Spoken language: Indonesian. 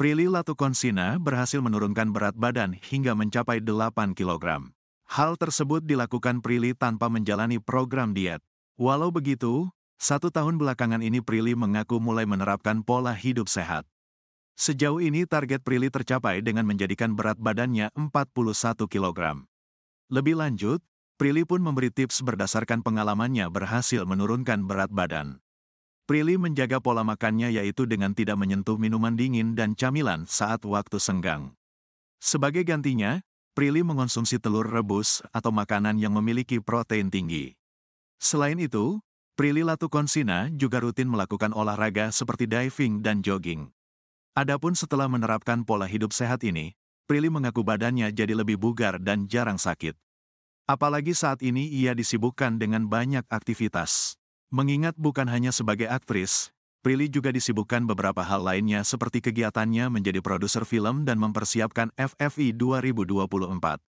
Prilly Latukonsina berhasil menurunkan berat badan hingga mencapai 8 kg. Hal tersebut dilakukan Prilly tanpa menjalani program diet. Walau begitu, satu tahun belakangan ini Prilly mengaku mulai menerapkan pola hidup sehat. Sejauh ini target Prilly tercapai dengan menjadikan berat badannya 41 kg. Lebih lanjut, Prilly pun memberi tips berdasarkan pengalamannya berhasil menurunkan berat badan. Prilly menjaga pola makannya yaitu dengan tidak menyentuh minuman dingin dan camilan saat waktu senggang. Sebagai gantinya, Prilly mengonsumsi telur rebus atau makanan yang memiliki protein tinggi. Selain itu, Prilly Latukonsina juga rutin melakukan olahraga seperti diving dan jogging. Adapun setelah menerapkan pola hidup sehat ini, Prilly mengaku badannya jadi lebih bugar dan jarang sakit. Apalagi saat ini ia disibukkan dengan banyak aktivitas. Mengingat bukan hanya sebagai aktris, Prilly juga disibukkan beberapa hal lainnya seperti kegiatannya menjadi produser film dan mempersiapkan FFI 2024.